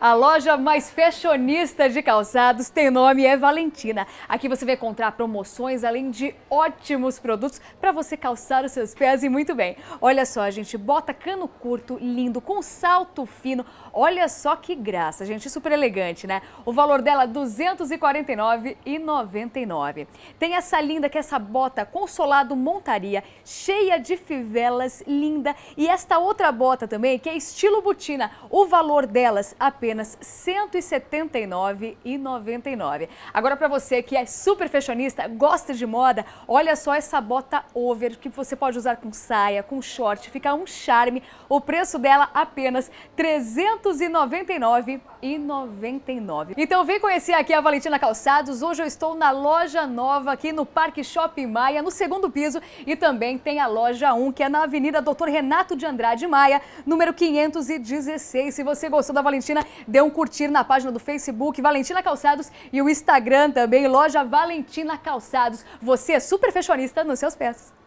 A loja mais fashionista de calçados tem nome é Valentina. Aqui você vai encontrar promoções além de ótimos produtos para você calçar os seus pés e muito bem. Olha só, gente, bota cano curto, lindo, com salto fino. Olha só que graça, gente, super elegante, né? O valor dela é R$ 249,99. Tem essa linda que é essa bota consolado montaria, cheia de fivelas, linda. E esta outra bota também, que é estilo botina. O valor delas apenas apenas R$ 179,99. Agora para você que é super fashionista, gosta de moda, olha só essa bota over que você pode usar com saia, com short, fica um charme. O preço dela apenas R$ 399,00. 199. Então vem conhecer aqui a Valentina Calçados. Hoje eu estou na loja nova aqui no Parque Shopping Maia, no segundo piso, e também tem a loja 1, que é na Avenida Doutor Renato de Andrade Maia, número 516. Se você gostou da Valentina, dê um curtir na página do Facebook Valentina Calçados e o Instagram também, loja Valentina Calçados. Você é super fashionista nos seus pés.